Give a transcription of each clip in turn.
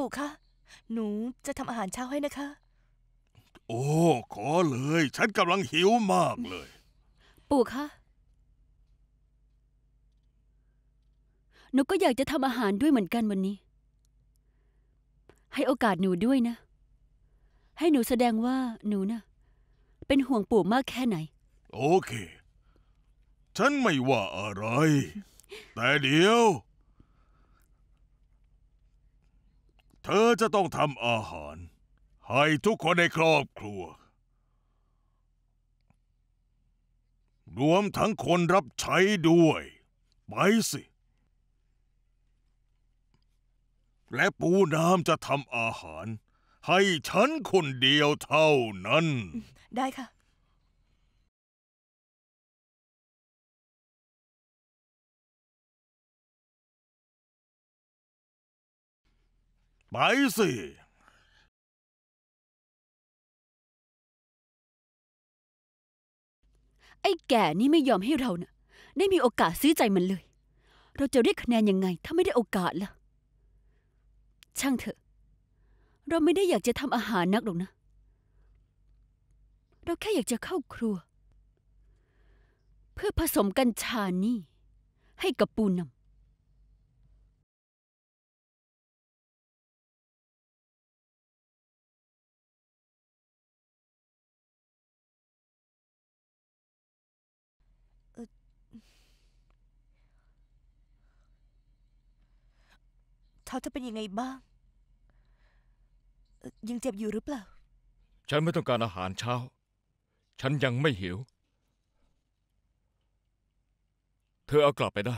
ปู่คะ หนูจะทำอาหารเช้าให้นะคะ โอ้ ขอเลย ฉันกำลังหิวมากเลย ปู่คะ หนูก็อยากจะทำอาหารด้วยเหมือนกันวันนี้ ให้โอกาสหนูด้วยนะ ให้หนูแสดงว่าหนูนะ่ะ เป็นห่วงปู่มากแค่ไหน โอเค ฉันไม่ว่าอะไร แต่เดี๋ยวเธอจะต้องทำอาหาร ให้ทุกคนในครอบครัว รวมทั้งคนรับใช้ด้วย ไปสิ และปูน้ำจะทำอาหาร ให้ฉันคนเดียวเท่านั้น ได้ค่ะไปสิ ไอ้แก่นี่ไม่ยอมให้เรานะ่ะได้มีโอกาสซื้อใจมันเลย เราจะเรียกคะแนนยังไง ถ้าไม่ได้โอกาสล่ะ ช่างเถอะ เราไม่ได้อยากจะทำอาหารนักหรอกนะ เราแค่อยากจะเข้าครัว เพื่อผสมกัญชานี่ ให้กับปูนำขาเธอเป็นยังไงบ้างยังเจ็บอยู่หรือเปล่า ฉันไม่ต้องการอาหารเช้า ฉันยังไม่หิว เธอเอากลับไปได้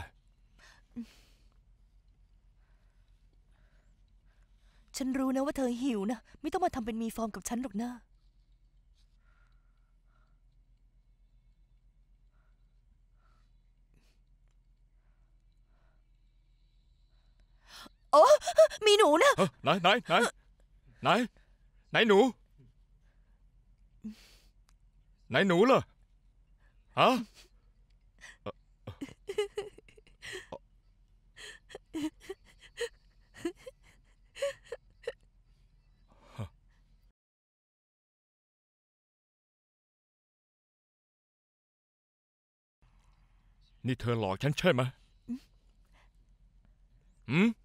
ฉันรู้นะว่าเธอหิวนะ ไม่ต้องมาทำเป็นมีฟอร์มกับฉันหรอกนะโอ้มีหนูนะไหนไหนไหนไหนไหนหนู ไหนหนูเหรอฮะนี่เธอหลอกฉันใช่ไหมอืม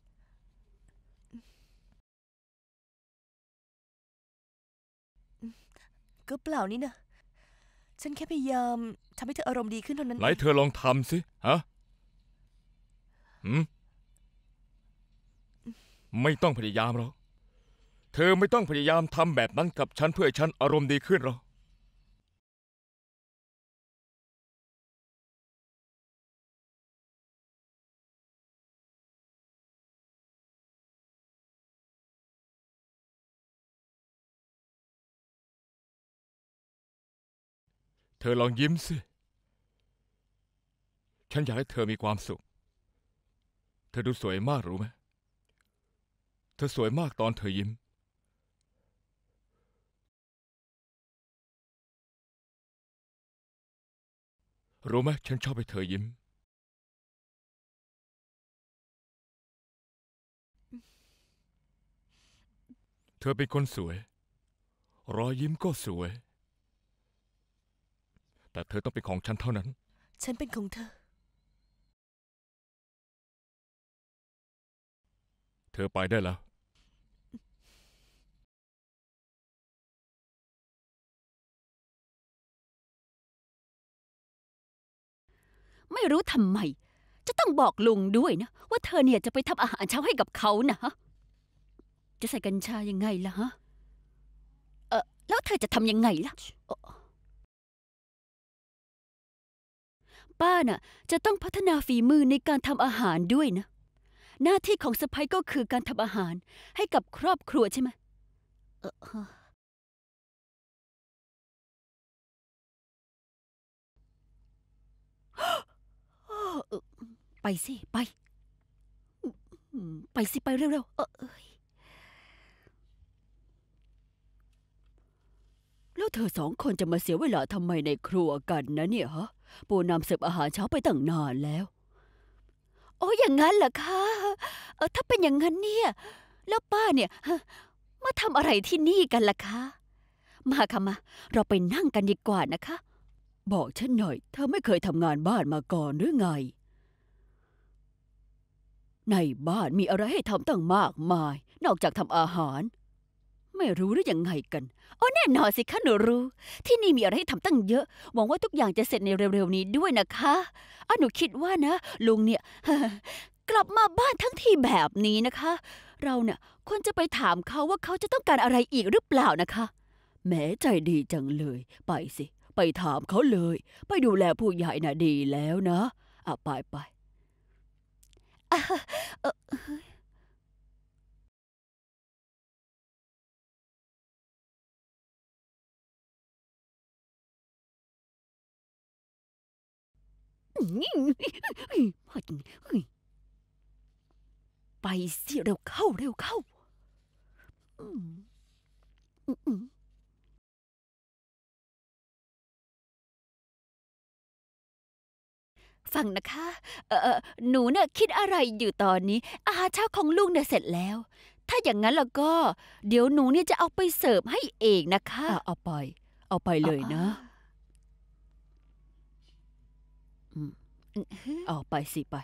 ก็เปล่านี่นะฉันแค่พยายามทำให้เธออารมณ์ดีขึ้นเท่านั้นไหนเธอลองทำสิฮะ หืมไม่ต้องพยายามหรอกเธอไม่ต้องพยายามทำแบบนั้นกับ ฉันเพื่อให้ฉันอารมณ์ดีขึ้นหรอกธอลองยิ้มสิ ฉันอยากให้เธอมีความสุข เธอดูสวยมากรู้ไหม เธอสวยมากตอนเธอยิ้ม รู้ไหม ฉันชอบให้เธอยิ้ม เธอเป็นคนสวย รอยยิ้มก็สวยแต่เธอต้องเป็นของฉันเท่านั้น ฉันเป็นของเธอ เธอไปได้แล้ว ไม่รู้ทำไม จะต้องบอกลุงด้วยนะ ว่าเธอเนี่ยจะไปทำอาหารเช้าให้กับเขานะ จะใส่กัญชายังไงล่ะฮะเออแล้วเธอจะทำยังไงล่ะป้าน่ะจะต้องพัฒนาฝีมือในการทำอาหารด้วยนะ หน้าที่ของสไปก็คือการทำอาหารให้กับครอบครัวใช่ไหมเออไปสิไปไปสิ ไปเร็วๆเออแล้วเธอสองคนจะมาเสียเวลาทำไมในครัวกันนะเนี่ยฮะปูนำเสิร์ฟอาหารเช้าไปตั้งนานแล้ว โอ้อย่างงั้นเหรอคะเออถ้าเป็นอย่างงั้นเนี่ย แล้วป้าเนี่ยมาทำอะไรที่นี่กันล่ะคะ มาค่ะมา เราไปนั่งกันดีกว่านะคะ บอกฉันหน่อยเธอไม่เคยทำงานบ้านมาก่อนหรือไง ในบ้านมีอะไรให้ทำตั้งมากมาย นอกจากทำอาหารไม่รู้หรือยังไงกันโอ้แน่นอนสิคะหนูรู้ ที่นี่มีอะไรให้ทำตั้งเยอะ หวังว่าทุกอย่างจะเสร็จในเร็วๆนี้ด้วยนะคะอะหนูคิดว่านะลุงเนี่ยกลับมาบ้านทั้งทีแบบนี้นะคะ เราเนี่ยควรจะไปถามเขาว่าเขาจะต้องการอะไรอีกหรือเปล่านะคะ แม้ใจดีจังเลย ไปสิ ไปถามเขาเลย ไปดูแลผู้ใหญ่น่ะดีแล้วนะอ่ะไปไปไปสิ เร็วเข้า เร็วเข้า ฟังนะคะ เออหนูเนี่ยคิดอะไรอยู่ตอนนี้ อาหารเช้าของลูกเนี่ยเสร็จแล้ว ถ้าอย่างนั้นแล้วก็ เดี๋ยวหนูเนี่ยจะเอาไปเสิร์ฟให้เองนะคะ เอาไป เอาไปเลยนะเอาไปสิ ไป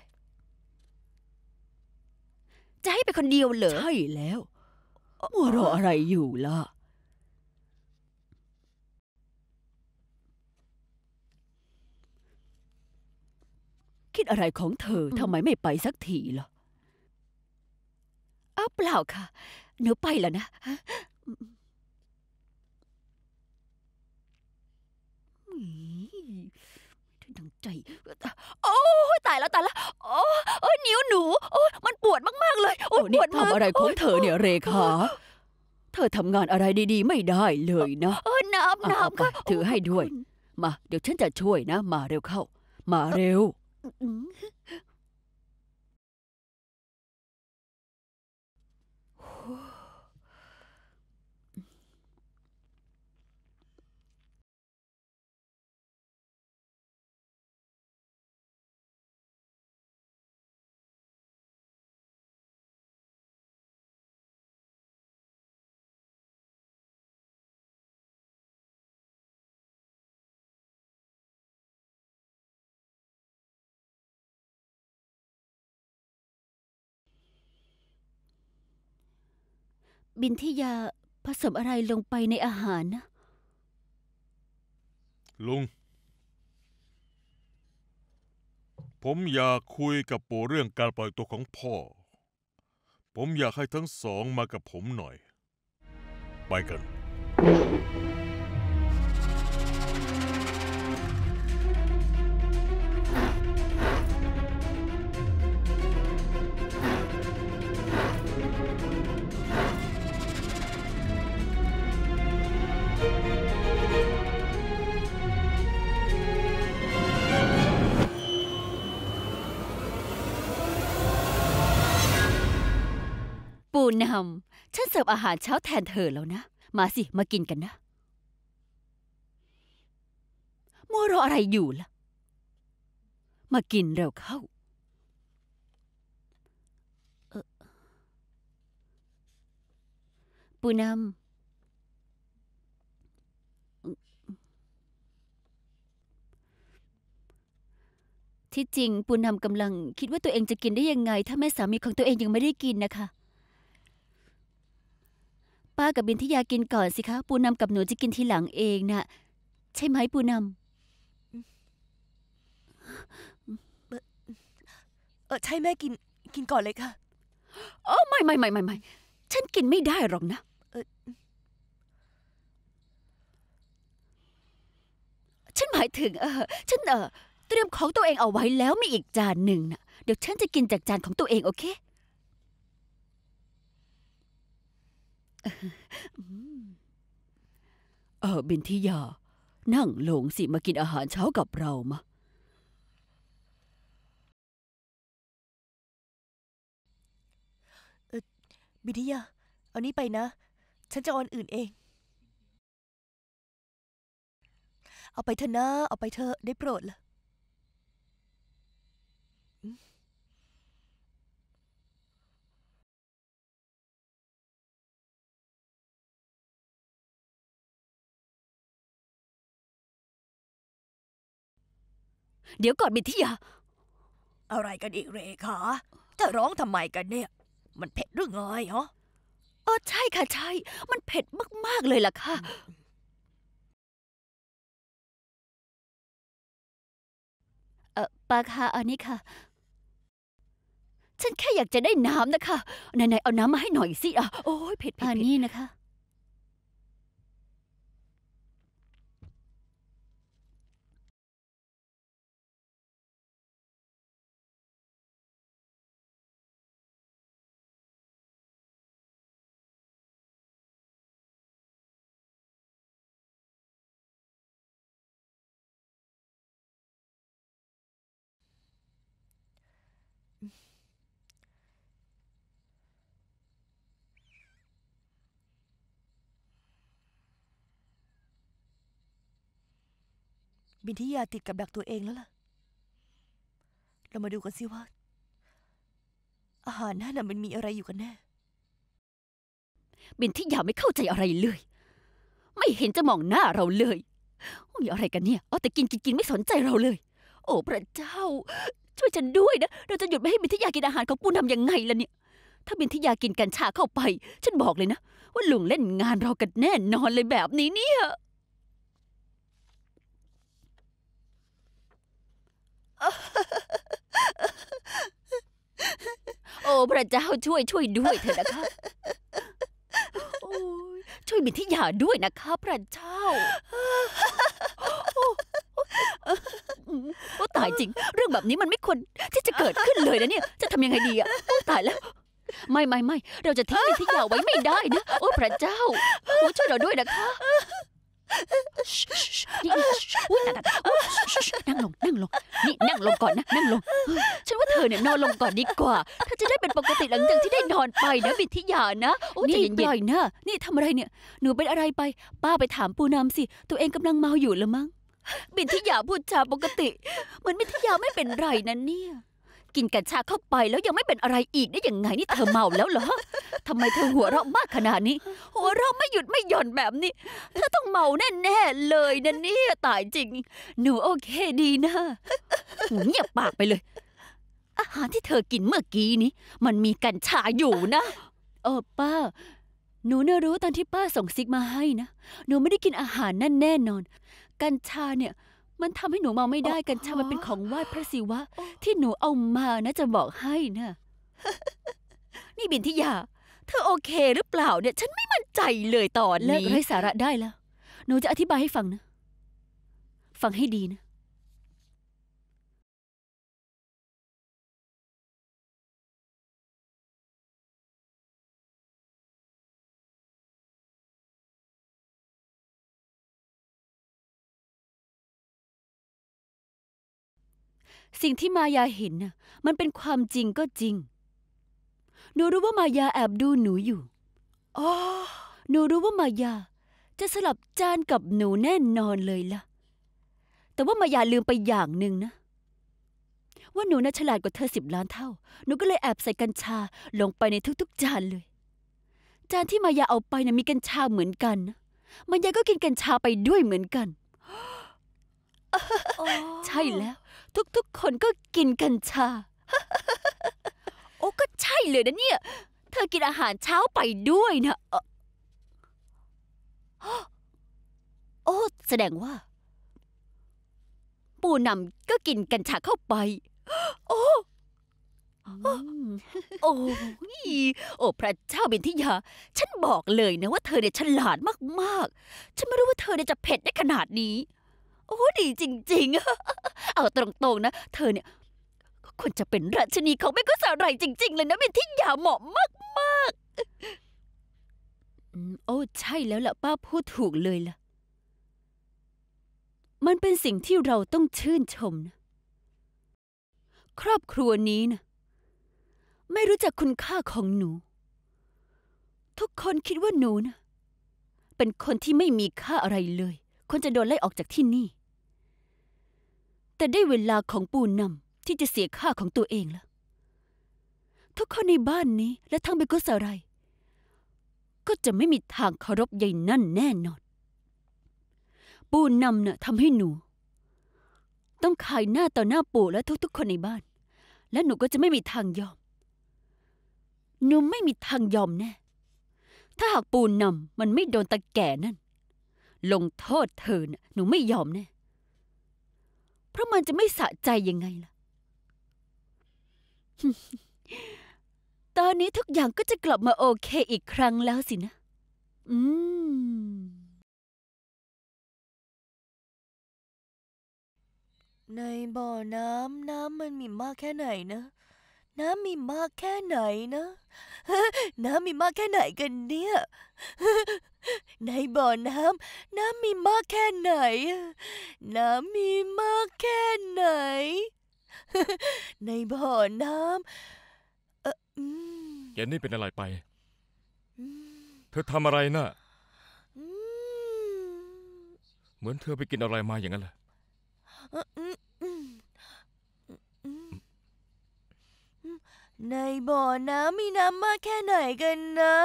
จะให้ไปคนเดียวเหรอ ใช่แล้วมัวรออะไรอยู่ล่ะ คิดอะไรของเธอทำไมไม่ไปสักทีล่ะอาเปล่าค่ะหนูไปแล้วนะอช่ดังใจ โอ้ ตายแล้วตายแล้ว โอ้โอ้นิ้วหนูโอ้มันปวดมาก ๆ เลย โอ้ปวดทำอะไรของเธอเนี่ยเรขา เธอทำงานอะไรดีๆไม่ได้เลยนะเออน้ำน้ำค่ะ ถือให้ด้วย มา เดี๋ยวฉันจะช่วยนะ มาเร็วเข้า มาเร็วบินทิยาผสมอะไรลงไปในอาหารนะ ลุง ผมอยากคุยกับปู่เรื่องการปล่อยตัวของพ่อ ผมอยากให้ทั้งสองมากับผมหน่อย ไปกันูนำฉันเสิร์ฟอาหารเช้าแทนเธอแล้วนะ มาสิมากินกันนะ มัวรออะไรอยู่ล่ะ มากินเร็วเข้า ปูนำที่จริง ปูนำกำลังคิดว่าตัวเองจะกินได้ยังไง ถ้าแม่สามีของตัวเองยังไม่ได้กินนะคะป้ากับบินทิยากินก่อนสิคะ ปูนำกับหนูจะกินทีหลังเองนะ่ะใช่ไหมปูนำเออใช่แม่กินกินก่อนเลยค่ะโอ้ไม่ไม่ไม่ไม่ไม่ฉันกินไม่ได้หรอกนะฉันหมายถึงเออฉันเออเตรียมของตัวเองเอาไว้แล้วมีอีกจานหนึ่งนะเดี๋ยวฉันจะกินจากจานของตัวเองโอเคเออ บินทิยา นั่งลงสิ มากินอาหารเช้ากับเรามาบินทิยา เอานี้ไปนะ ฉันจะออนอื่นเอง เอาไปเถอะนะ เอาไปเถอะได้โปรดละเดี๋ยวก่อนมิทิยาอะไรกันอีกเรขาธอร้องทำไมกันเนี่ย มันเผ็ดหรือไงฮะเออใช่ค่ะใช่ มันเผ็ดมาก ๆ เลยล่ะค่ะ เออปาคาอันนี้ค่ะ ฉันแค่อยากจะได้น้ำนะคะไหนๆเอาน้ำมาให้หน่อยสิอ่ะโอ้ยเผ็ดเผ็ดอันนี้นะคะบินทิยาติดกับดักตัวเองแล้วล่ะ เรามาดูกันสิว่าอาหารนั่นน่ะ มันมีอะไรอยู่กันแน่ บินทิยาไม่เข้าใจอะไรเลย ไม่เห็นจะมองหน้าเราเลย มีอะไรกันเนี่ยเอาแต่กินกินกินไม่สนใจเราเลย โอ้ พระเจ้า ช่วยฉันด้วยนะ เราจะหยุดไม่ให้บินทิยากินอาหารของปูนทำยังไงล่ะเนี่ย ถ้าบินทิยากินกัญชาเข้าไป ฉันบอกเลยนะว่าลุงเล่นงานเรากันแน่นอนเลยแบบนี้เนี่ยโอ้พระเจ้าช่วยช่วยด้วยเถอะนะคะช่วยมิทิยาด้วยนะคะพระเจ้าโอ้ตายจริง เรื่องแบบนี้มันไม่ควรที่จะเกิดขึ้นเลยนะเนี่ย จะทำยังไงดีอ่ะตายแล้ว ไม่ไม่ไม่เราจะทิ้งมิทิยาไว้ไม่ได้นะ โอ้ พระเจ้าโอ้ช่วยเราด้วยนะคะนี่อุ้ยตายตาอุยนั่งลง นั่งลง นี่ นั่งลงก่อนนะ นั่งลง ฉันว่าเธอเนี่ยนอนลงก่อนดีกว่าเธอจะได้เป็นปกติหลังจากที่ได้นอนไปนะบิทิยานะโอ้ยใจนี่ปเย็นล่อยนะนี่ทำอะไรเนี่ย หนูเป็นอะไรไป ป้าไปถามปูนาสิ ตัวเองกำลังเมาอยู่ละมั้ง บิทิยาพูดจาปกติเหมือนบิทิยาไม่เป็นไรนะเนี่ยกินกัญชาเข้าไปแล้วยังไม่เป็นอะไรอีกได้ยังไงนี่เธอเมาแล้วเหรอทำไมเธอหัวเราะมากขนาดนี้ หัวเราะไม่หยุดไม่หย่อนแบบนี้เธอต้องเมาแน่ๆเลยนะเนี่ยตายจริง หนูโอเคดีนะหเงียบปากไปเลย อาหารที่เธอกินเมื่อกี้นี้มันมีกัญชาอยู่นะเออป้า หนูน่ารู้ตอนที่ป้าส่งซิกมาให้นะหนูไม่ได้กินอาหารนั่นแน่นอนกัญชาเนี่ยมันทำให้หนูมองไม่ได้กันชามันเป็นของไหว้พระศิวะ ที่หนูเอามานะ จะบอกให้นะนี่บินทิยาเธอโอเคหรือเปล่าเนี่ย ฉันไม่มั่นใจเลยตอนนี้เลิกไร้สาระได้แล้ว หนูจะอธิบายให้ฟังนะ ฟังให้ดีนะสิ่งที่มายาเห็นน่ะ มันเป็นความจริงก็จริง หนูรู้ว่ามายาแอบดูหนูอยู่อ๋อหนูรู้ว่ามายาจะสลับจานกับหนูแน่นอนเลยล่ะ แต่ว่ามายาลืมไปอย่างหนึ่งนะ ว่าหนูน่ะฉลาดกว่าเธอสิบล้านเท่า หนูก็เลยแอบใส่กัญชาลงไปในทุกๆจานเลย จานที่มายาเอาไปนะ่ะมีกัญชาเหมือนกันนะมายาก็กินกัญชาไปด้วยเหมือนกันใช่แล้วทุกๆ คนก็กินกัญชา โอ้ก็ใช่เลยนะเนี่ย เธอกินอาหารเช้าไปด้วยนะ โอ้แสดงว่าปูนำก็กินกัญชาเข้าไป โอ้ โอ้ยโอ้ พระเจ้าเบนทิยา ฉันบอกเลยนะว่าเธอเนี่ยฉลาดมากๆ ฉันไม่รู้ว่าเธอเนี่ยจะเผ็ดได้ขนาดนี้โอ้ ดีจริงๆ เอาตรงๆนะเธอเนี่ยควรจะเป็นราชนีของแม่กุศลไรจริงๆ เลยนะเป็นที่ยาเหมาะมากๆ โอ้ ใช่แล้วล่ะป้าพูดถูกเลยล่ะ มันเป็นสิ่งที่เราต้องชื่นชมนะ ครอบครัวนี้นะ ไม่รู้จักคุณค่าของหนู ทุกคนคิดว่าหนูนะ เป็นคนที่ไม่มีค่าอะไรเลยคนจะโดนไล่ออกจากที่นี่ แต่ได้เวลาของปูนำที่จะเสียค่าของตัวเองแล้วทุกคนในบ้านนี้และทั้งเบโกสอะไร ก็จะไม่มีทางเคารพใยนั่นแน่นอน ปูนำเนะ่ะทำให้หนู ต้องขายหน้าต่อหน้าปู่และทุก ๆ คนในบ้าน และหนูก็จะไม่มีทางยอม หนูไม่มีทางยอมแน่ถ้าหากปูนำมันไม่โดนตะแก่นั่นลงโทษเธอนะ่หนูไม่ยอมแน่เพราะมันจะไม่สะใจยังไงล่ะ ตอนนี้ทุกอย่างก็จะกลับมาโอเคอีกครั้งแล้วสินะ อืมในบ่อน้ำน้ำมันมีมากแค่ไหนนะน้ำมีมากแค่ไหนนะ น้ำมีมากแค่ไหนกันเนี่ย ในบ่อน้ำน้ำมีมากแค่ไหน น้ำมีมากแค่ไหน ในบ่อน้ำเออเจนนี่เป็นอะไรไป เธอทำอะไรนะ่ะ เหมือนเธอไปกินอะไรมาอย่างนั้นแหละในบ่อน้ำมีน้ำมากแค่ไหนกันนะ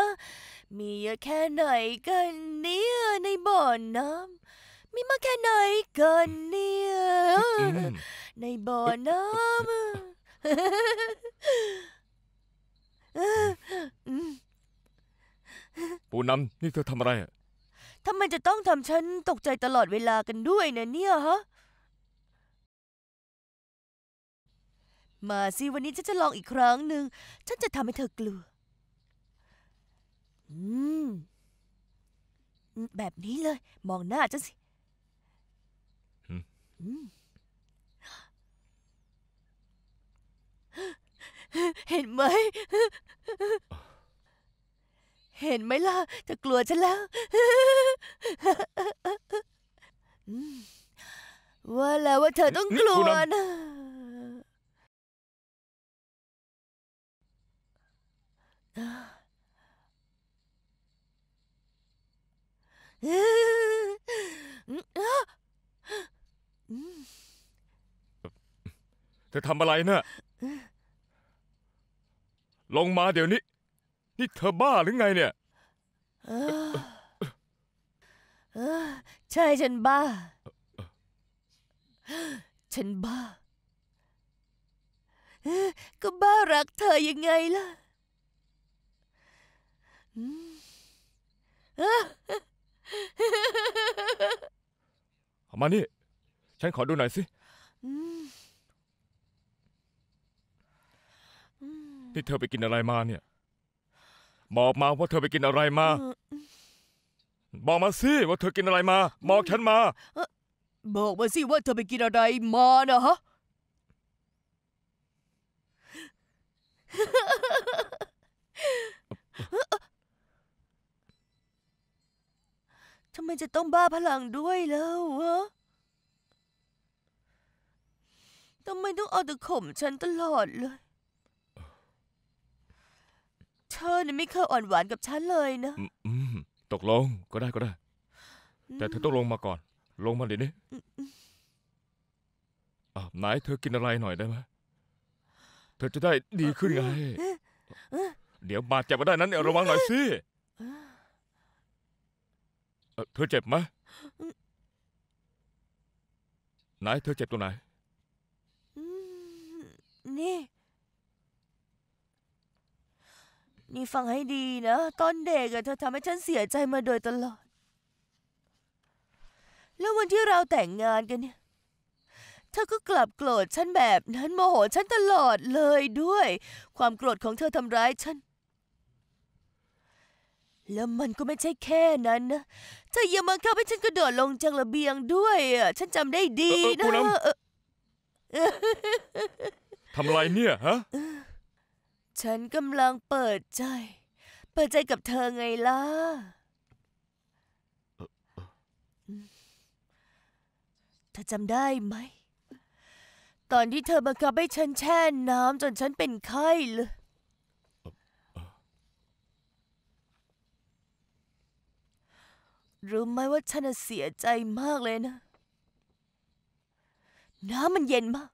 มีเยอะแค่ไหนกันเนี่ยในบ่อน้ำมีมากแค่ไหนกันเนี่ยในบ่อน้ำปูน้ำนี่เธอทำอะไรทำไมจะต้องทำฉันตกใจตลอดเวลากันด้วยนะเนี่ยฮะมาสิ วันนี้ฉันจะลองอีกครั้งหนึ่ง ฉันจะทำให้เธอกลัว อืมแบบนี้เลย มองหน้าฉันสิ เห็นไหมเห็นไหมล่ะจะกลัวฉันแล้ว ว่าแล้วว่าเธอต้องกลัวนะเธอทำอะไรนะ่ยลงมาเดี๋ยวนี้ นี่เธอบ้าหรือไงเนี่ยใช่ฉันบ้า ฉันบ้า ก็บ้ารักเธอยังไงล่ะเอามานี่ ฉันขอดูหน่อยสินี่เธอไปกินอะไรมาเนี่ย บอกมาว่าเธอไปกินอะไรมา บอกมาสิว่าเธอกินอะไรมา บอกฉันมาบอกมาสิว่าเธอไปกินอะไรมานะฮะทำไมจะต้องบ้าพลังด้วยแล้ววะทำไมต้องเอาแต่ข่มฉันตลอดเลย เธอเนี่ยไม่เคยอ่อนหวานกับฉันเลยนะ ตกลงก็ได้ก็ได้ แต่เธอต้องลงมาก่อน ลงมาเดี๋ยวนี้อไหนเธอกินอะไรหน่อยได้ไหมเธอจะได้ดีขึ้นไงเดี๋ยวบาดเจ็บมาได้นั้นระวังหน่อยสิเธอเจ็บไหมไหนเธอเจ็บตรงไหนนี่นี่ ฟังให้ดีนะตอนเด็กอะเธอทำให้ฉันเสียใจมาโดยตลอด แล้ววันที่เราแต่งงานกันเนี่ยเธอก็กลับโกรธฉันแบบนั้น โมโหฉันตลอดเลยด้วย ความโกรธของเธอทำร้ายฉันแล้วมันก็ไม่ใช่แค่นั้นนะเธอยังมาเข้าให้ฉันกระโดดลงจากระเบียงด้วยอ่ะฉันจำได้ดีนะทำไรเนี่ยฮะฉันกำลังเปิดใจ เปิดใจกับเธอไงล่ะเธอจำได้ไหมตอนที่เธอบังคับให้ฉันแช่น้ำจนฉันเป็นไข้เลยรู้ไหมว่าฉันเสียใจมากเลยนะน้ำมันเย็นมาก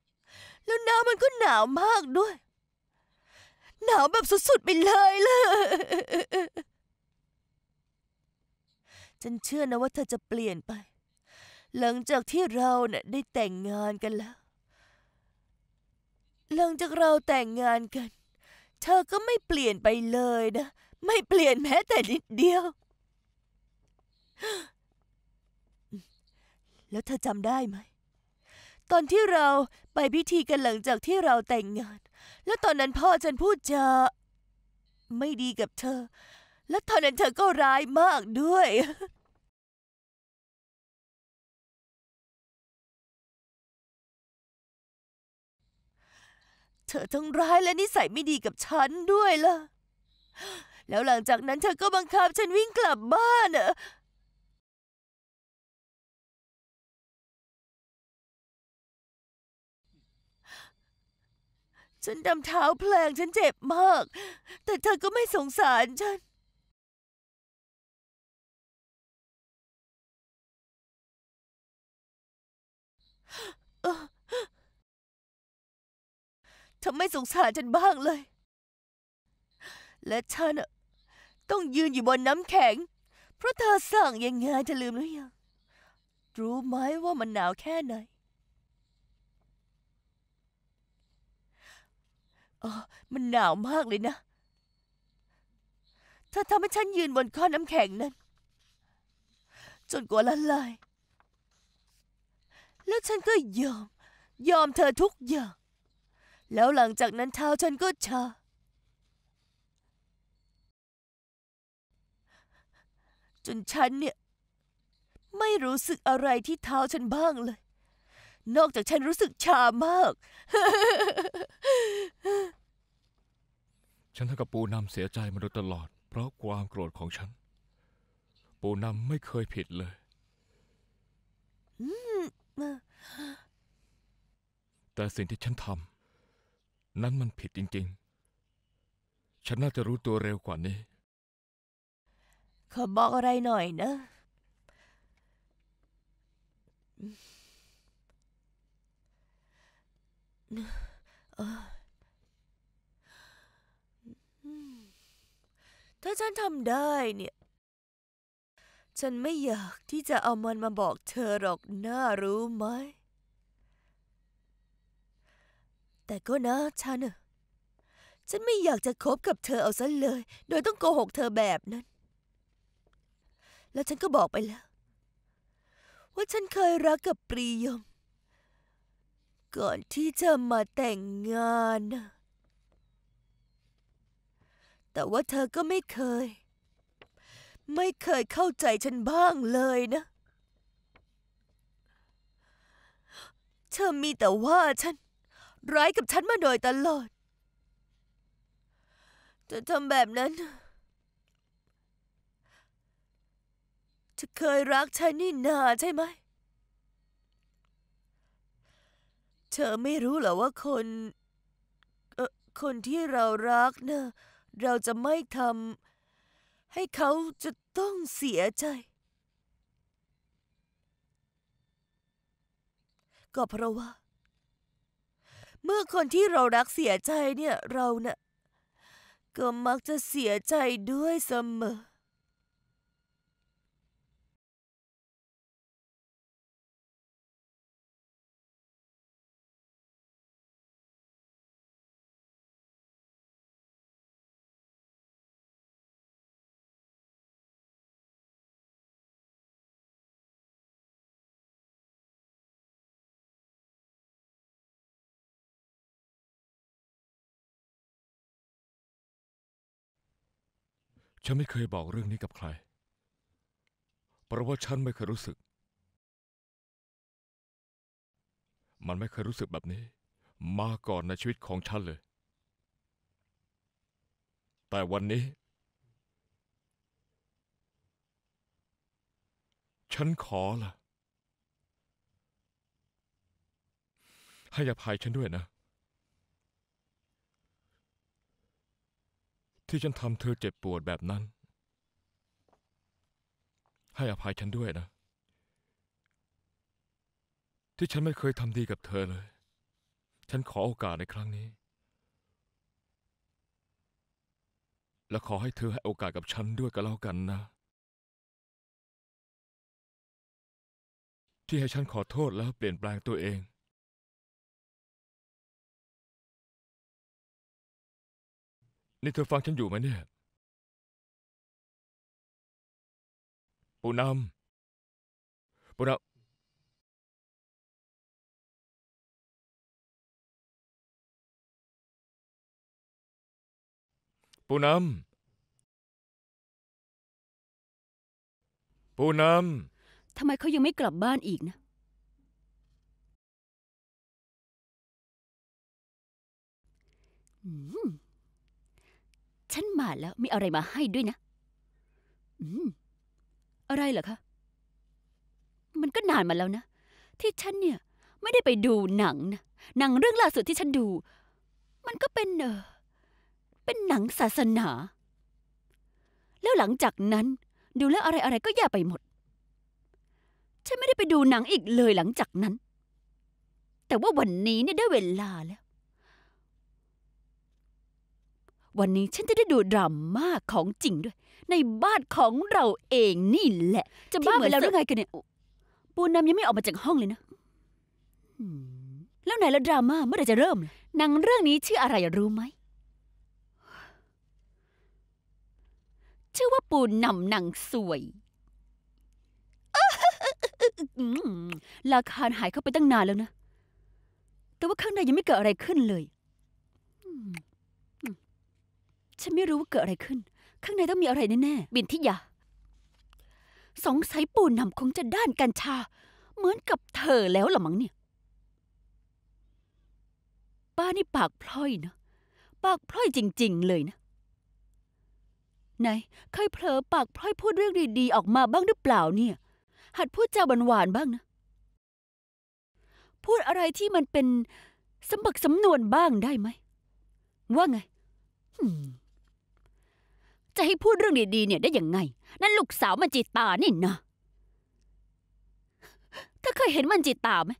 แล้วน้ำมันก็หนาวมากด้วย หนาวแบบสุดๆไปเลยเลยฉันเชื่อนะว่าเธอจะเปลี่ยนไป หลังจากที่เราเนี่ยได้แต่งงานกันแล้ว หลังจากเราแต่งงานกัน เธอก็ไม่เปลี่ยนไปเลยนะไม่เปลี่ยนแม้แต่นิดเดียวแล้วเธอจำได้ไหม ตอนที่เราไปพิธีกันหลังจากที่เราแต่งงาน แล้วตอนนั้นพ่อฉันพูดจาไม่ดีกับเธอ และตอนนั้นเธอก็ร้ายมากด้วย เธอทั้งร้ายและนิสัยไม่ดีกับฉันด้วยล่ะแล้วหลังจากนั้นเธอก็บังคับฉันวิ่งกลับบ้านอะฉันดำเท้าแพลงฉันเจ็บมาก แต่เธอก็ไม่สงสารฉันเธอไม่สงสารฉันบ้างเลย และฉันต้องยืนอยู่บนน้ำแข็ง เพราะเธอสั่งยังไงเธอลืมหรือยัง รู้ไหมว่ามันหนาวแค่ไหนออมันหนาวมากเลยนะ เธอทำให้ฉันยืนบนข้อน้ำแข็งนั้น จนกว่าละลาย แล้วฉันก็ยอม ยอมเธอทุกอย่าง แล้วหลังจากนั้นเท้าฉันก็ชา จนฉันเนี่ย ไม่รู้สึกอะไรที่เท้าฉันบ้างเลยนอกจากฉันรู้สึกชามาก ฉันทงกับปูนำเสียใจมาโดยตลอด เพราะความโกรธของฉัน ปูนำไม่เคยผิดเลย แต่สิ่งที่ฉันทำนั้นมันผิดจริงๆ ฉันน่าจะรู้ตัวเร็วกว่านี้ขอบอกอะไรหน่อยนะถ้าฉันทำได้เนี่ย ฉันไม่อยากที่จะเอามันมาบอกเธอหรอกน่ารู้ไหม แต่ก็นะ ฉันอะฉันไม่อยากจะคบกับเธอเอาซะเลย โดยต้องโกหกเธอแบบนั้น แล้วฉันก็บอกไปแล้ว ว่าฉันเคยรักกับปรียมก่อนที่จะมาแต่งงาน แต่ว่าเธอก็ไม่เคย ไม่เคยเข้าใจฉันบ้างเลยนะ เธอมีแต่ว่าฉัน ร้ายกับฉันมาโดยตลอด จะทำแบบนั้น จะเคยรักฉันนี่นาใช่ไหมเธอไม่รู้เหรอว่าคนเออคนที่เรารักนะเราจะไม่ทำให้เขาจะต้องเสียใจ ก็เพราะว่า เมื่อคนที่เรารักเสียใจเนี่ย เรานะ่ะก็มักจะเสียใจด้วยเสมอฉันไม่เคยบอกเรื่องนี้กับใคร เพราะว่าฉันไม่เคยรู้สึก มันไม่เคยรู้สึกแบบนี้มาก่อนในชีวิตของฉันเลย แต่วันนี้ ฉันขอละ่ะ ให้อภัยฉันด้วยนะที่ฉันทำเธอเจ็บปวดแบบนั้น ให้อภัยฉันด้วยนะ ที่ฉันไม่เคยทำดีกับเธอเลย ฉันขอโอกาสในครั้งนี้ และขอให้เธอให้โอกาสกับฉันด้วยก็แล้วกันนะ ที่ให้ฉันขอโทษแล้วเปลี่ยนแปลงตัวเองนี่เธอฟังฉันอยู่ไหมเนี่ยปูนำปูนำปูนำปูนำทำไมเขายังไม่กลับบ้านอีกนะ อืมฉันมาแล้วมีอะไรมาให้ด้วยนะ อืมอะไรเหรอคะ มันก็นานมาแล้วนะที่ฉันเนี่ย ไม่ได้ไปดูหนังนะหนังเรื่องล่าสุดที่ฉันดู มันก็เป็นเออเป็นหนังศาสนา แล้วหลังจากนั้น ดูแล้วอะไรอะไรก็แย่ไปหมด ฉันไม่ได้ไปดูหนังอีกเลยหลังจากนั้น แต่ว่าวันนี้เนี่ยได้เวลาแล้ววันนี้ฉันจะได้ดูดราม่าของจริงด้วย ในบ้านของเราเองนี่แหละ จะบ้าไปแล้วหรือไงกันเนี่ยปูนำยังไม่ออกมาจากห้องเลยนะแล้วไหนละดราม่าเมื่อไรจะเริ่มหนังเรื่องนี้ชื่ออะไรรู้ไหมชื่อว่าปูนนำหนังสวยราคาหายเข้าไปตั้งนานแล้วนะแต่ว่าข้างในยังไม่เกิดอะไรขึ้นเลยฉันไม่รู้ว่าเกิดอะไรขึ้นข้างในต้องมีอะไรแน่ๆบินทิยาสงสัยปู่นำคงจะด้านกัญชาเหมือนกับเธอแล้วหรือมั้งเนี่ย ป้านี่ปากพล่อยนะปากพล่อยจริงๆเลยนะ ไหนเคยเผลอปากพล่อยพูดเรื่องดีๆออกมาบ้างหรือเปล่า เนี่ย หัดพูดจาหวานๆบ้างนะพูดอะไรที่มันเป็นสมบักสำนวนบ้างได้ไหมว่าไง h m จะให้พูดเรื่องดีๆเนี่ยได้ยังไง นั่นลูกสาวมันจิตตานี่นะถ้าเคยเห็นมันจิตตาไหม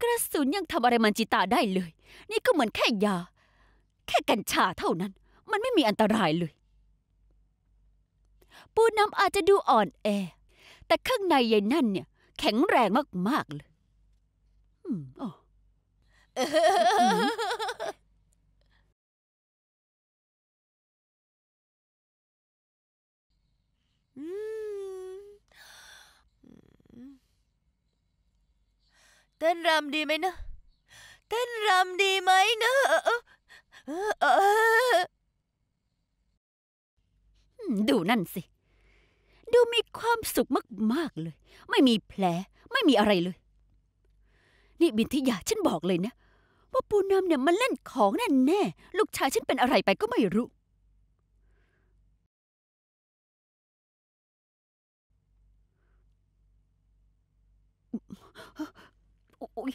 กระสุนยังทำอะไรมันจิตตาได้เลย นี่ก็เหมือนแค่ยา แค่กัญชาเท่านั้น มันไม่มีอันตรายเลย ปูน้ำอาจจะดูอ่อน แอ แต่ข้างในใยนั่นเนี่ย แข็งแรงมาก ๆ เลย อืมอ้อเต้นรำดีไหมนะเต้นรำดีไหมนะดูนั่นสิ ดูมีความสุขมากๆเลย ไม่มีแผลไม่มีอะไรเลย นี่บินทิยาฉันบอกเลยนะ ว่าปูนำเนี่ยมันเล่นของแน่แน่ลูกชายฉันเป็นอะไรไปก็ไม่รู้我我。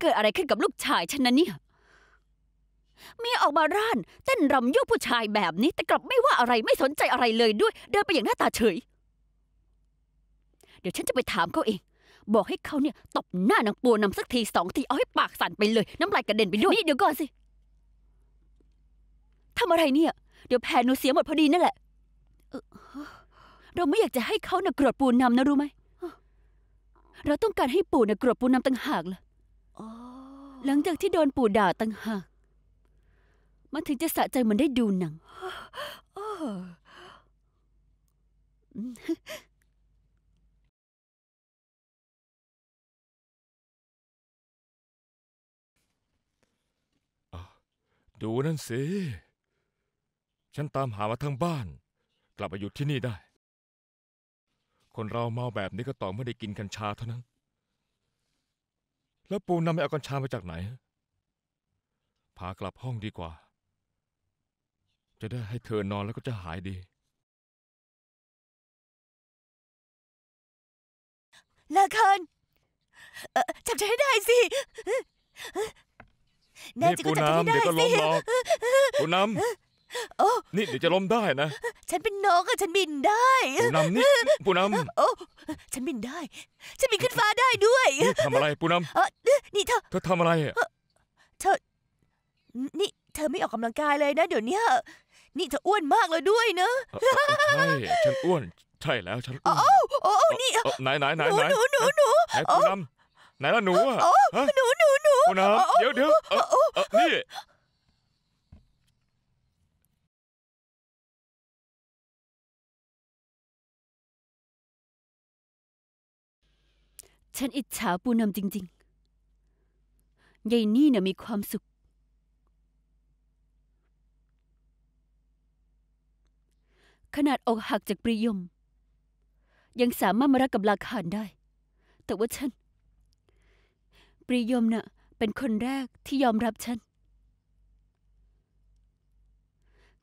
เกิดอะไรขึ้นกับลูกชายฉันนะเนี่ยมีออกมาร่าน เต้นรำยั่วผู้ชายแบบนี้ แต่กลับไม่ว่าอะไรไม่สนใจอะไรเลยด้วย เดินไปอย่างหน้าตาเฉย เดี๋ยวฉันจะไปถามเขาเองบอกให้เขาเนี่ย ตบหน้านางปัวนำสักทีสองที เอาให้ปากสั่นไปเลย น้ำลายกระเด็นไปด้วยนี่เดี๋ยวก่อนสิทำอะไรเนี่ย เดี๋ยวแผนหนูเสียหมดพอดีนั่นแหละ เราไม่อยากจะให้เขานะ่ะกรดปูนำนะรู้ไหมเราต้องการให้ปู่นะ่ะกรดปูนำต่างหากเลยหลังจากที่โดนปู่ด่าตั้งหาก มันถึงจะสะใจมันได้ดูหนัง ดูนั่นสิ ฉันตามหามาทั้งบ้าน กลับมาอยู่ที่นี่ได้ คนเราเมาแบบนี้ก็ต่อเมื่อได้กินกัญชาเท่านั้นแล้วปูนำไปเอากัญชามาจากไหน พากลับห้องดีกว่า จะได้ให้เธอนอนแล้วก็จะหายดีลาเคินจับฉันให้ได้สิแน่ี่จริงปูก็จับฉันให้ำได้เดี๋ยวก็ล้มหรอกปูนำโอ้นี่เดี๋ยวจะล้มได้นะ ฉันเป็นนกอะฉันบินได้ปูนำนี่ปูนำโอ้ฉันบินได้ ฉันบินขึ้นฟ้าได้ด้วย ทำอะไรปูนำเออนี่เธอเธอทำอะไรอะเธอ นี่เธอไม่ออกกำลังกายเลยนะ เดี๋ยวนี้ นี่เธออ้วนมากเลยด้วยเนอะใช่ฉันอ้วนใช่แล้วฉันอ้วนโอ้อนี่ ไหนไหนไหนไหนหนูหนูหนูไปูนำไหนล่ะหนูอะหนูหนูหนูปูนำเดี๋ยวเดี๋ยวนี่ฉันอิจฉาปูนำจริงๆยายนี่เนี่ยมีความสุข ขนาดอกหักจากปริยม ยังสามารถมารักกับลาคานได้ แต่ว่าฉัน ปริยมนะ่ะเป็นคนแรกที่ยอมรับฉัน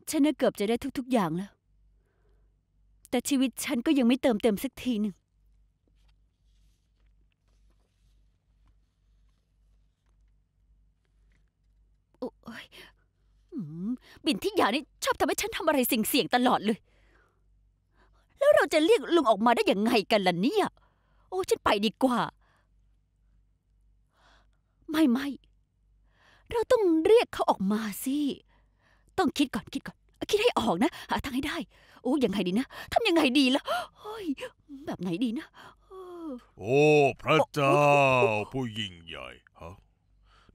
ฉันน่ะเกือบจะได้ทุก ๆอย่างแล้ว แต่ชีวิตฉันก็ยังไม่เติมเต็มสักทีหนึ่งอบินที่ยานี่ชอบทำให้ฉันทำอะไรเสี่ยงตลอดเลย แล้วเราจะเรียกลุงออกมาได้ยังไงกันล่ะเนี่ย โอ้ฉันไปดีกว่า ไม่ไม่เราต้องเรียกเขาออกมาสิ ต้องคิดก่อนคิดก่อน คิดให้ออกนะหาทางให้ได้ โอ้ยังไงดีนะทำยังไงดีล่ะโอ้ยแบบไหนดีนะ โอ้พระเจ้า ผู้ยิ่งใหญ่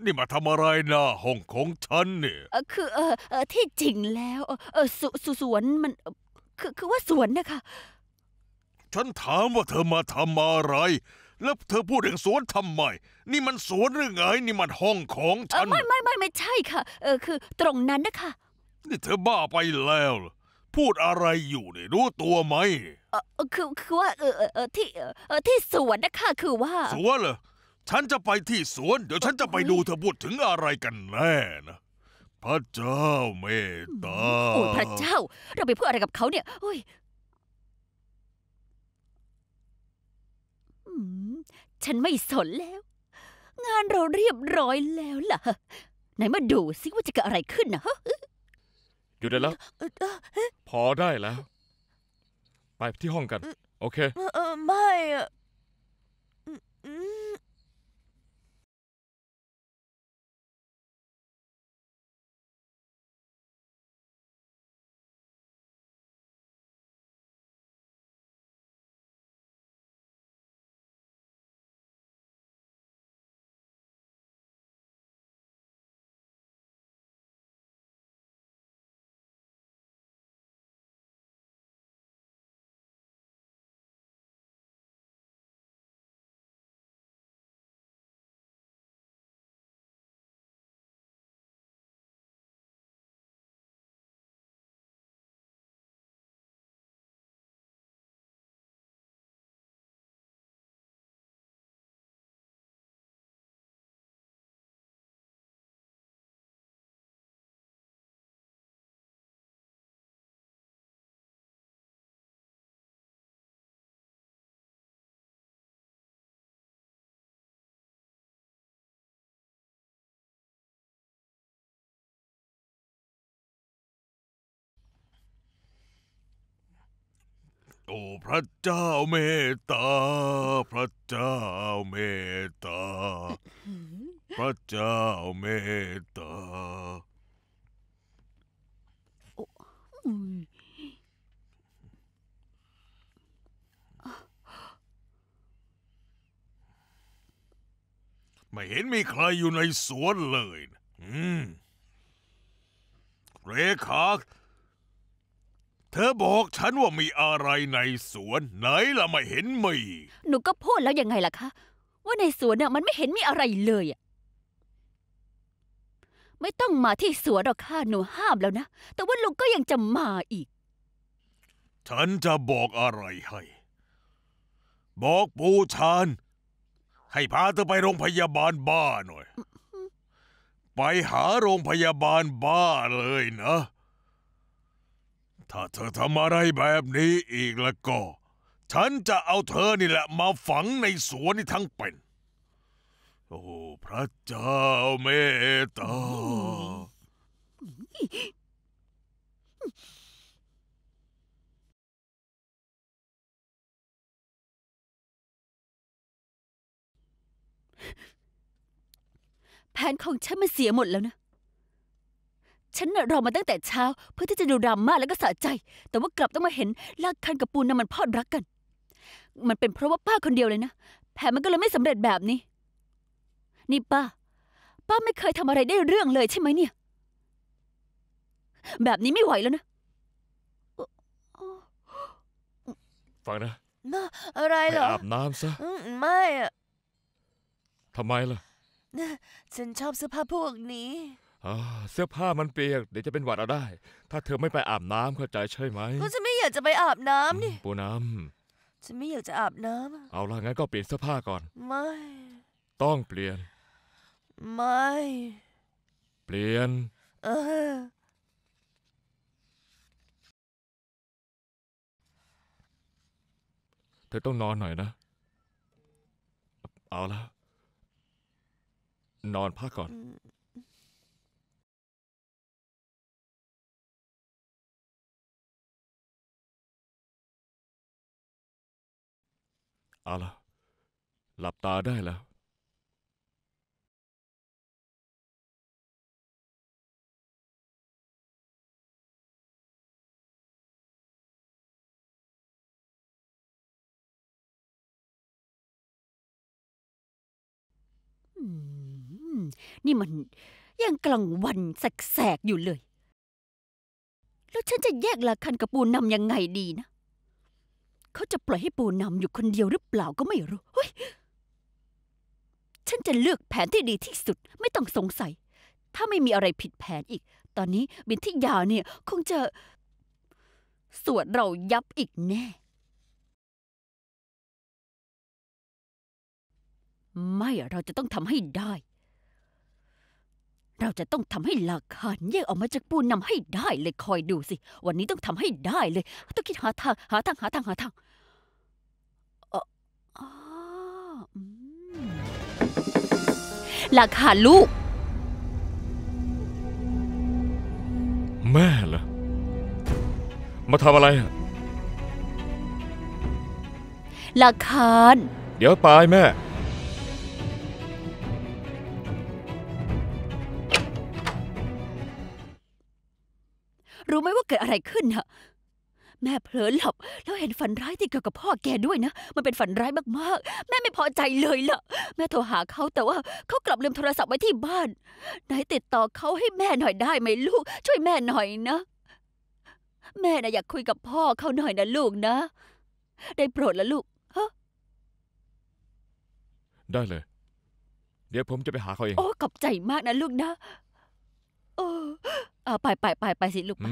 นี่มาทำอะไรนะห้องของฉันเนี่ยคือเออเออที่จริงแล้วเออสสสวนมันคือคือว่าสวนนะคะ ฉันถามว่าเธอมาทำอะไร แล้วเธอพูดถึงสวนทำไมนี่มันสวนหรือไงนี่มันห้องของฉันไม่ไม่ไม่ไม่ใช่ค่ะ เออคือตรงนั้นนะคะ นี่เธอบ้าไปแล้ว พูดอะไรอยู่เนี่ยรู้ตัวไหมเออคือคือว่าเออเออที่เออเออที่สวนนะคะคือว่า สวนเหรอฉันจะไปที่สวน เดี๋ยวฉันจะไปดูเธอพูดถึงอะไรกันแน่นะพระเจ้าเมตตาโอ้พระเจ้า เราไปพูดอะไรกับเขาเนี่ยโอ้ยฉันไม่สนแล้ว งานเราเรียบร้อยแล้วล่ะไหนมาดูซิว่าจะเกิดอะไรขึ้นนะอยู่ได้แล้วพอได้แล้ว ไปที่ห้องกัน โอเคไม่อะอ้ พระเจ้าเมตตา พระเจ้าเมตตาพระเจ้าเมตตาไม่เห็นมีใครอยู่ในสวนเลยอืมเรขาเธอบอกฉันว่ามีอะไรในสวน ไหนล่ะไม่เห็นมีหนูก็พูดแล้วยังไงล่ะคะ ว่าในสวนน่ะมันไม่เห็นมีอะไรเลยอะไม่ต้องมาที่สวนหรอกค่ะหนูห้ามแล้วนะ แต่ว่าลุงก็ยังจะมาอีก ฉันจะบอกอะไรให้บอกปู่ชานให้พาเธอไปโรงพยาบาลบ้าหน่อย ไปหาโรงพยาบาลบ้าเลยนะถ้าเธอทำอะไรแบบนี้อีกแล้วก็ ฉันจะเอาเธอนี่แหละมาฝังในสวนนี่ทั้งเป็นโอ้พระเจ้าเมตตา แผนของฉันมันเสียหมดแล้วนะฉันน่ะรอมาตั้งแต่เช้าเพื่อที่จะดูดราม่าแล้วก็สะใจ แต่ว่ากลับต้องมาเห็น ลากคันกับปูนน่ะมันพอดรักกัน มันเป็นเพราะว่าป้าคนเดียวเลยนะแผนมันก็เลยไม่สำเร็จแบบนี้ นี่ป้า ป้าไม่เคยทำอะไรได้เรื่องเลยใช่ไหมเนี่ย แบบนี้ไม่ไหวแล้วนะ ฟังนะนอะไรเหรออาบน้ำซะ ไม่อะทำไมล่ะ ฉันชอบเสื้อผ้าพวกนี้เสื้อผ้ามันเปียกเดี๋ยวจะเป็นหวัดเอาได้ ถ้าเธอไม่ไปอาบน้ำเข้าใจใช่ไหมก็จะไม่อยากจะไปอาบน้ำนี่ปูน้ฉันไม่อยากจะอาบน้ำาเอาล่ะงั้นก็เปลี่ยนเสื้อผ้าก่อนไม่ต้องเปลี่ยน ไม่ เปลี่ยนเออเธอต้องนอนหน่อยนะเอาละนอนพักก่อนเอาละหลับตาได้แล้ว นี่มันยังกลางวันแสกๆ อยู่เลย แล้วฉันจะแยกละคันกับปูนนำยังไงดีนะเขาจะปล่อยให้ปูนำอยู่คนเดียวหรือเปล่าก็ไม่รู้ เฮ้ย ฉันจะเลือกแผนที่ดีที่สุดไม่ต้องสงสัย ถ้าไม่มีอะไรผิดแผนอีก ตอนนี้บินที่ยาเนี่ยคงจะสวดเรายับอีกแน่ ไม่เราจะต้องทำให้ได้เราจะต้องทำให้ลาคานแยกออกมาจากปูนำให้ได้เลยคอยดูสิ วันนี้ต้องทำให้ได้เลย ต้องคิดหาทางหาทางหาทางหาทางลาคานลูก แม่ล่ะมาทำอะไรอะลาคานเดี๋ยวไปแม่รู้ไหมว่าเกิดอะไรขึ้นฮะแม่เผลอหลับแล้วเห็นฝันร้ายที่เกี่ยวกับพ่อแกด้วยนะ มันเป็นฝันร้ายมากๆ แม่ไม่พอใจเลยล่ะ แม่โทรหาเขาแต่ว่า เขากลับลืมโทรศัพท์ไว้ที่บ้านไหนติดต่อเขาให้แม่หน่อยได้ไหมลูก ช่วยแม่หน่อยนะ แม่นะอยากคุยกับพ่อเขาหน่อยนะลูกนะ ได้โปรดละลูกฮะได้เลย เดี๋ยวผมจะไปหาเขาเองโอ้ขอบใจมากนะลูกนะเอออไปไปไปไปสิ ลูกไป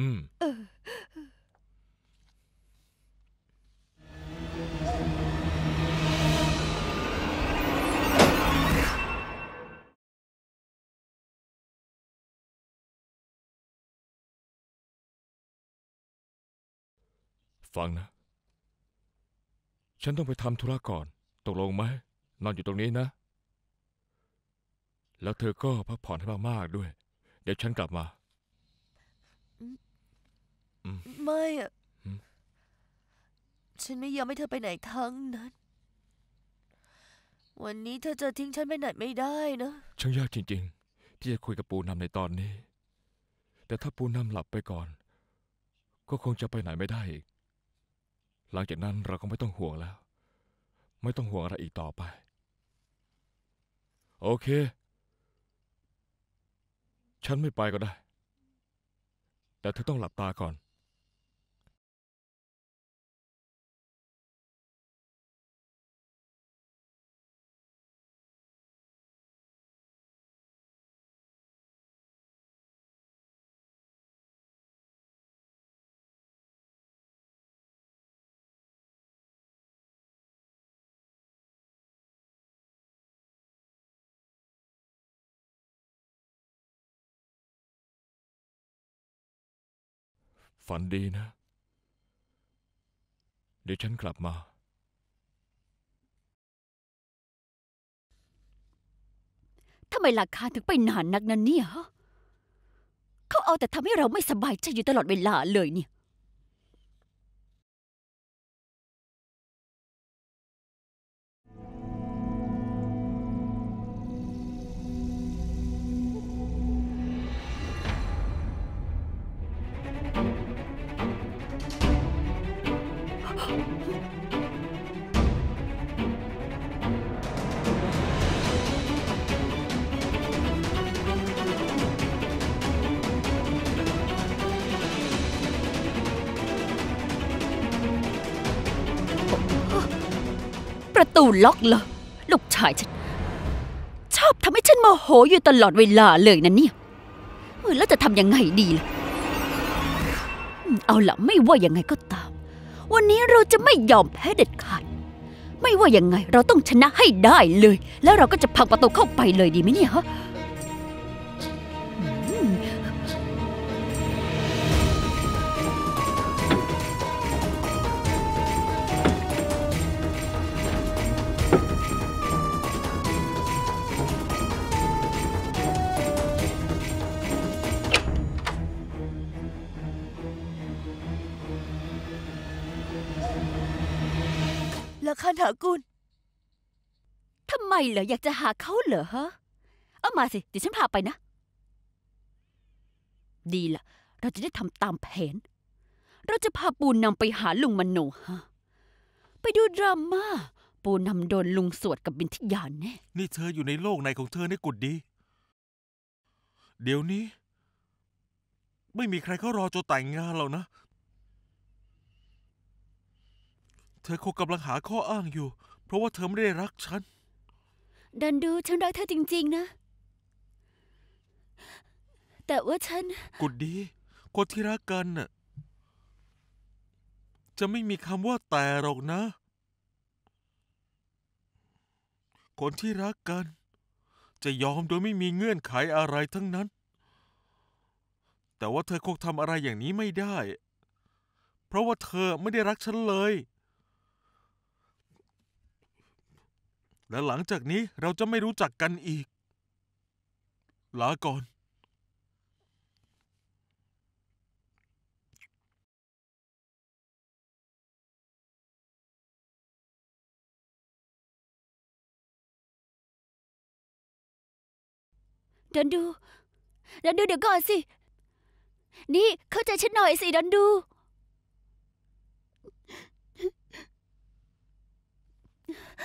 ฟังนะ ฉันต้องไปทำธุระก่อน ตกลงไหม นอนอยู่ตรงนี้นะ แล้วเธอก็พักผ่อนให้มากๆ ด้วยเดี๋ยวฉันกลับมา ไม่อะฉันไม่ยอมให้เธอไปไหนทั้งนั้น วันนี้เธอจะทิ้งฉันไปไหนไม่ได้นะช่างยากจริง ๆ ที่จะคุยกับปูนำในตอนนี้ แต่ถ้าปูนำหลับไปก่อน ก็คงจะไปไหนไม่ได้อีกหลังจากนั้นเราก็ไม่ต้องห่วงแล้ว ไม่ต้องห่วงอะไรอีกต่อไป โอเคฉันไม่ไปก็ได้ แต่เธอต้องหลับตาก่อนฝันดีนะ เดี๋ยวฉันกลับมาทำไมราคาถึงไปนานนักนั่นเนี่ย เขาเอาแต่ทำให้เราไม่สบายใจอยู่ตลอดเวลาเลยเนี่ยตูล็อกเลยลูกชายฉัน ชอบทำให้ฉันโมโหอยู่ตลอดเวลาเลยนะเนี่ยแล้วจะทำยังไงดีล่ะเอาละไม่ว่ายังไงก็ตาม วันนี้เราจะไม่ยอมแพ้เด็ดขาด ไม่ว่ายังไง เราต้องชนะให้ได้เลย แล้วเราก็จะพังประตูเข้าไปเลยดีไหมเนี่ยฮะเหรออยากจะหาเขาเหรอฮะเอามาสิเดี๋ยวฉันพาไปนะ ดีละเราจะได้ทำตามแผน เราจะพาปูนำไปหาลุงมโนฮะไปดูดราม่าปูนำโดนลุงสวดกับบินทิยานแน่นี่เธออยู่ในโลกไหนของเธอในกุดดี เดี๋ยวนี้ ไม่มีใครเขารอจะแต่งงานเรานะเธอคงกำลังหาข้ออ้างอยู่ เพราะว่าเธอไม่ได้รักฉันดันดูฉันรักเธอจริงๆนะ แต่ว่าฉันกุดดี คนที่รักกันน่ะจะไม่มีคำว่าแต่หรอกนะ คนที่รักกัน จะยอมโดยไม่มีเงื่อนไขอะไรทั้งนั้น แต่ว่าเธอคงทำอะไรอย่างนี้ไม่ได้ เพราะว่าเธอไม่ได้รักฉันเลยและหลังจากนี้เราจะไม่รู้จักกันอีก ลาก่อน ดันดู ดันดูเดี๋ยวก่อนสิ นี่เข้าใจฉันหน่อยสิดันดู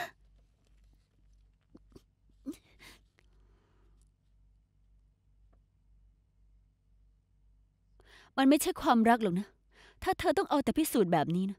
y มันไม่ใช่ความรักหรอกนะ ถ้าเธอต้องเอาแต่พิสูจน์แบบนี้นะ